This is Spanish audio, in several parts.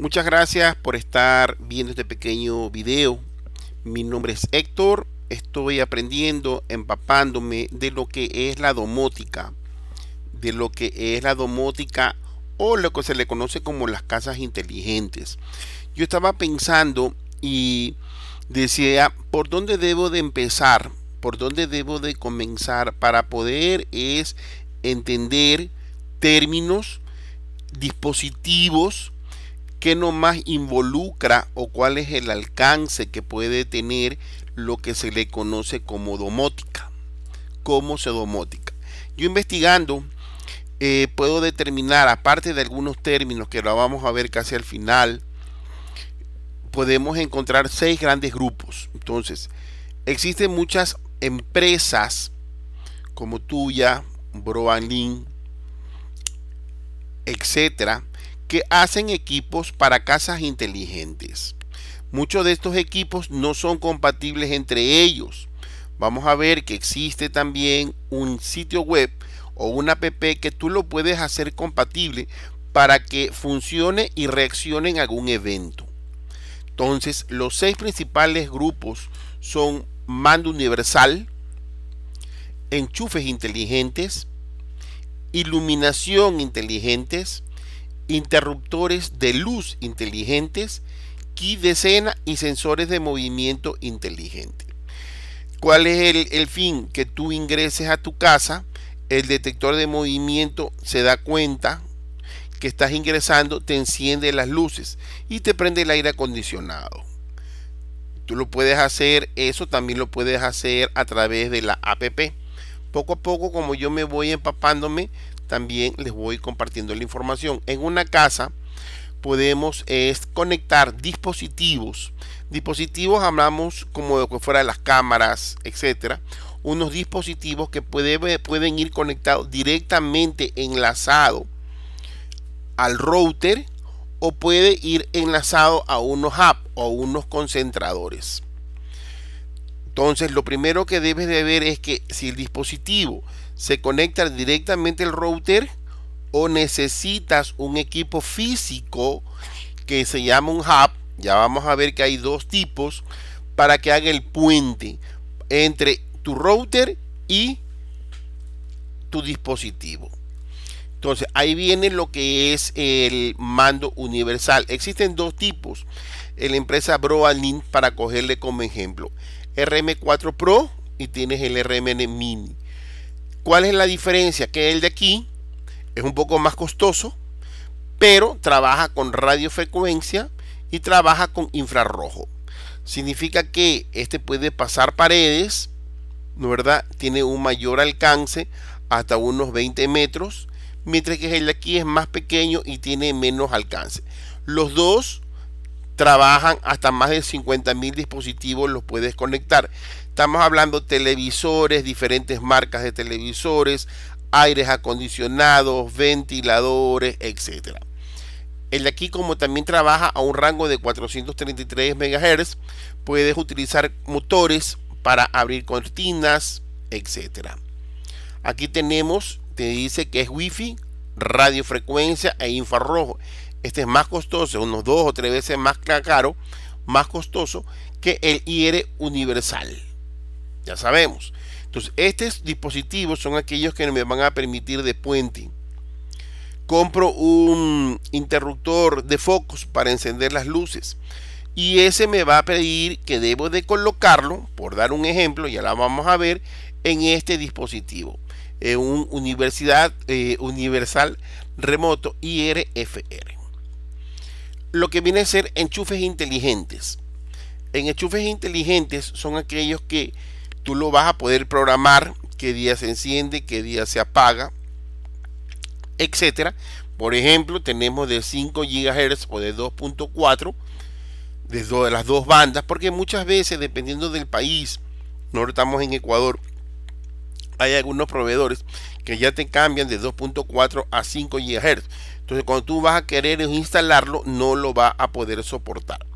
Muchas gracias por estar viendo este pequeño video. Mi nombre es Héctor. Estoy aprendiendo, empapándome de lo que es la domótica. De lo que es la domótica o lo que se le conoce como las casas inteligentes. Yo estaba pensando y decía, ¿por dónde debo de empezar? ¿Por dónde debo de comenzar para poder es entender términos, dispositivos, qué nomás involucra o cuál es el alcance que puede tener lo que se le conoce como domótica. Cómo se domótica. Yo investigando eh, puedo determinar, aparte de algunos términos que lo vamos a ver casi al final, podemos encontrar seis grandes grupos. Entonces, existen muchas empresas como tuya, Broanlin, etcétera, que hacen equipos para casas inteligentes. Muchos de estos equipos no son compatibles entre ellos. Vamos a ver que existe también un sitio web o una app que tú lo puedes hacer compatible para que funcione y reaccione en algún evento. Entonces, los seis principales grupos son mando universal, enchufes inteligentes, iluminación inteligentes, interruptores de luz inteligentes, key de escena y sensores de movimiento inteligente. ¿Cuál es el, el fin? Que tú ingreses a tu casa, el detector de movimiento se da cuenta que estás ingresando, te enciende las luces y te prende el aire acondicionado. Tú lo puedes hacer, eso también lo puedes hacer a través de la app. Poco a poco, como yo me voy empapándome también les voy compartiendo la información. En una casa podemos es conectar dispositivos. Dispositivos hablamos como de que fuera las cámaras, etcétera. Unos dispositivos que puede, pueden ir conectados directamente enlazado al router o puede ir enlazado a unos hub o unos concentradores. Entonces, lo primero que debes de ver es que si el dispositivo se conecta directamente al router o necesitas un equipo físico que se llama un hub, ya vamos a ver que hay dos tipos para que haga el puente entre tu router y tu dispositivo. Entonces, ahí viene lo que es el mando universal. Existen dos tipos. En la empresa Broadlink, para cogerle como ejemplo. RM4 Pro y tienes el RMN Mini. ¿Cuál es la diferencia? Que el de aquí es un poco más costoso, pero trabaja con radiofrecuencia y trabaja con infrarrojo. Significa que este puede pasar paredes, ¿no verdad? Tiene un mayor alcance hasta unos 20 metros, mientras que el de aquí es más pequeño y tiene menos alcance. Los dos trabajan hasta más de 50.000 dispositivos los puedes conectar. Estamos hablando televisores, diferentes marcas de televisores, aires acondicionados, ventiladores, etc. El de aquí como también trabaja a un rango de 433 MHz, puedes utilizar motores para abrir cortinas, etc. Aquí tenemos, te dice que es wifi, radiofrecuencia e infrarrojo. Este es más costoso, unos dos o tres veces más caro, más costoso que el IR universal. Ya sabemos. Entonces, estos dispositivos son aquellos que me van a permitir de puente. Compro un interruptor de focos para encender las luces. Y ese me va a pedir que debo de colocarlo, por dar un ejemplo, ya la vamos a ver, en este dispositivo. En un universidad eh, universal remoto IRFR lo que viene a ser enchufes inteligentes. En enchufes inteligentes son aquellos que tú lo vas a poder programar qué día se enciende, qué día se apaga, etcétera. Por ejemplo, tenemos de 5 GHz o de 2.4 de las dos bandas, porque muchas veces, dependiendo del país, no estamos en Ecuador, hay algunos proveedores que ya te cambian de 2.4 a 5 GHz. Entonces cuando tú vas a querer instalarlo, no lo va a poder soportar.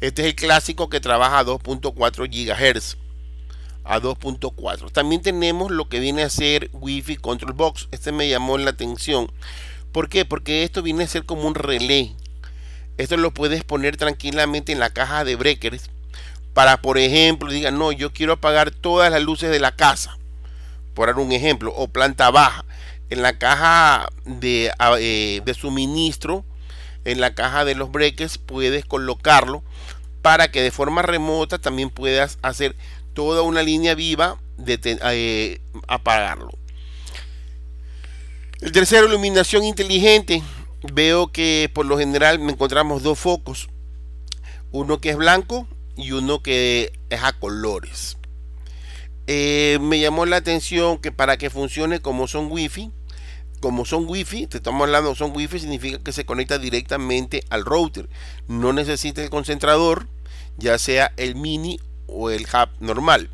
Este es el clásico que trabaja a 2.4 GHz. A 2.4. También tenemos lo que viene a ser Wi-Fi Control Box. Este me llamó la atención. ¿Por qué? Porque esto viene a ser como un relé. Esto lo puedes poner tranquilamente en la caja de breakers. Para, por ejemplo, diga, no, yo quiero apagar todas las luces de la casa. Por dar un ejemplo. O planta baja en la caja ah, eh, de, suministro, en la caja de los breakers, puedes colocarlo para que de forma remota también puedas hacer toda una línea viva de eh, apagarlo. El tercero, iluminación inteligente. Veo que por lo general me encontramos dos focos. Uno que es blanco y uno que es a colores. Eh, me llamó la atención que para que funcione como son wifi, como son wifi, te estamos hablando son wifi, significa que se conecta directamente al router. No necesita el concentrador, ya sea el mini o el hub normal.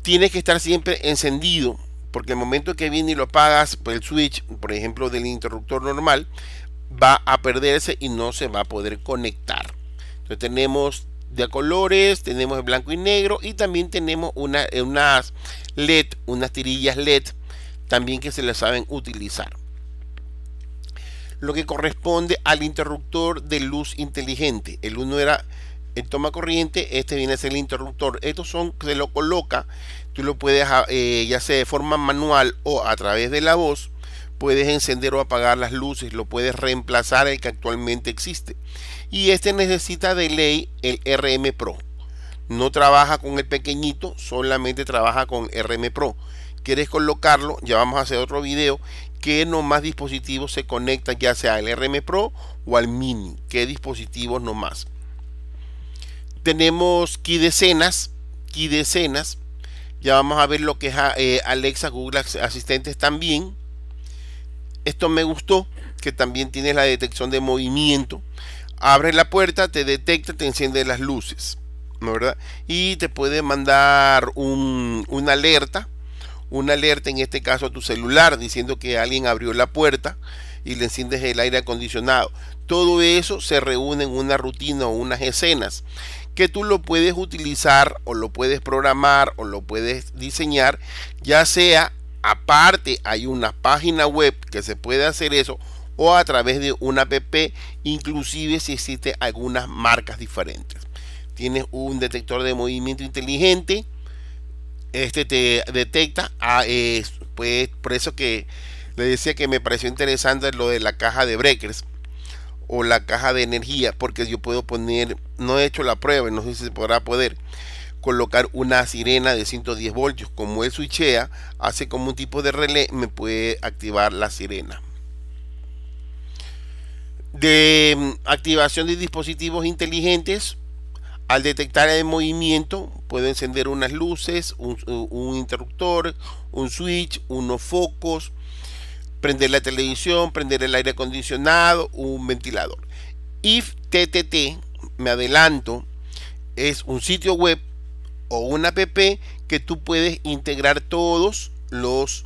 Tiene que estar siempre encendido, porque el momento que viene y lo apagas por el switch, por ejemplo, del interruptor normal, va a perderse y no se va a poder conectar. Entonces tenemos de colores, tenemos el blanco y negro y también tenemos una, eh, unas LED, unas tirillas LED también que se le saben utilizar. Lo que corresponde al interruptor de luz inteligente. El uno era el toma corriente, este viene a ser el interruptor. Estos son, se lo coloca, tú lo puedes, ah, eh, ya sea de forma manual o a través de la voz, puedes encender o apagar las luces, lo puedes reemplazar el que actualmente existe y este necesita de ley el RM Pro. No trabaja con el pequeñito, solamente trabaja con RM Pro. Quieres colocarlo, ya vamos a hacer otro video, qué nomás dispositivos se conectan, ya sea al RM Pro o al Mini, qué dispositivos nomás. Tenemos key decenas, key decenas, ya vamos a ver lo que es ah, eh, Alexa, Google Asistentes también. Esto me gustó, que también tiene la detección de movimiento abre la puerta, te detecta, te enciende las luces, ¿no verdad? Y te puede mandar un, una alerta, una alerta en este caso a tu celular diciendo que alguien abrió la puerta y le enciendes el aire acondicionado. Todo eso se reúne en una rutina o unas escenas que tú lo puedes utilizar o lo puedes programar o lo puedes diseñar, ya sea aparte hay una página web que se puede hacer eso o a través de una app, inclusive si existe algunas marcas diferentes. Tienes un detector de movimiento inteligente, este te detecta, A ah, pues por eso que le decía que me pareció interesante lo de la caja de breakers o la caja de energía, porque yo puedo poner, no he hecho la prueba, no sé si se podrá poder colocar una sirena de 110 voltios, como el switchea, hace como un tipo de relé, me puede activar la sirena de mm, activación de dispositivos inteligentes. Al detectar el movimiento, puede encender unas luces, un, interruptor, un switch, unos focos, prender la televisión, prender el aire acondicionado, un ventilador. If TTT, me adelanto, es un sitio web o una app que tú puedes integrar todos los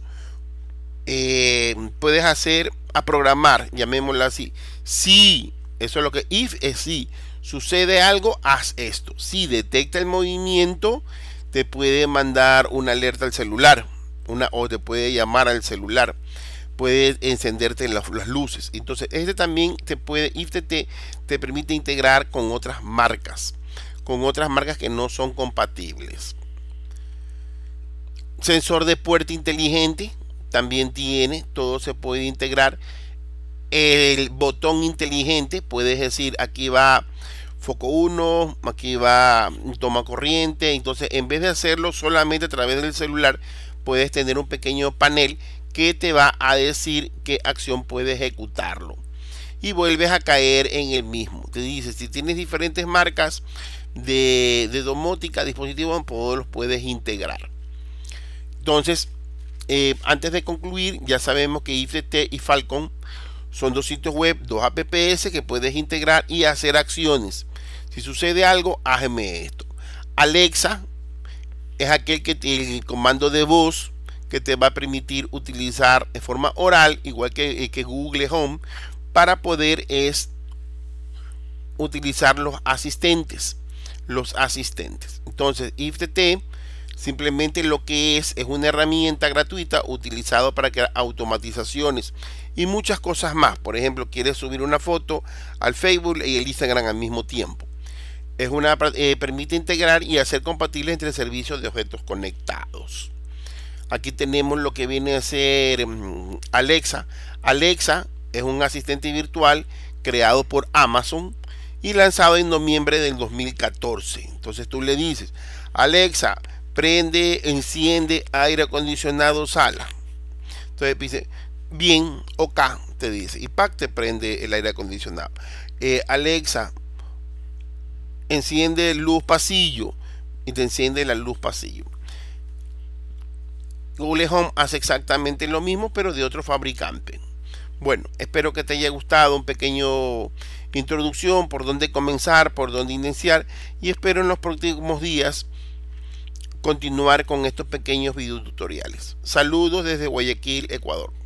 eh, puedes hacer a programar, llamémoslo así. Si, eso es lo que if es si, sucede algo, haz esto. Si detecta el movimiento, te puede mandar una alerta al celular una, o te puede llamar al celular. Puede encenderte las, luces. Entonces, este también te puede, if te, te permite integrar con otras marcas, con otras marcas que no son compatibles. Sensor de puerta inteligente, también tiene, todo se puede integrar. El botón inteligente, puedes decir, aquí va foco 1, aquí va toma corriente, entonces en vez de hacerlo solamente a través del celular, puedes tener un pequeño panel que te va a decir qué acción puede ejecutarlo. Y vuelves a caer en el mismo. Te dice, si tienes diferentes marcas de, domótica, dispositivos, todos los puedes integrar. Entonces, eh, antes de concluir, ya sabemos que IFTT y Falcon son dos sitios web, dos apps que puedes integrar y hacer acciones. Si sucede algo, hágame esto. Alexa es aquel que tiene el comando de voz que te va a permitir utilizar de forma oral, igual que, eh, Google Home, para poder es, utilizar los asistentes. Los asistentes. Entonces, IFTT Simplemente lo que es es una herramienta gratuita utilizada para crear automatizaciones y muchas cosas más. Por ejemplo, quieres subir una foto al Facebook y el Instagram al mismo tiempo. Es una, eh, permite integrar y hacer compatibles entre servicios de objetos conectados. Aquí tenemos lo que viene a ser mm, Alexa. Alexa es un asistente virtual creado por Amazon y lanzado en noviembre del 2014. Entonces tú le dices, Alexa, prende, enciende aire acondicionado, sala. Entonces dice, bien, ok, te dice. Y PAC te prende el aire acondicionado. Eh, Alexa, enciende luz pasillo. Y te enciende la luz pasillo. Google Home hace exactamente lo mismo, pero de otro fabricante. Bueno, espero que te haya gustado un pequeño introducción por dónde comenzar, por dónde iniciar y espero en los próximos días continuar con estos pequeños tutoriales Saludos desde Guayaquil, Ecuador.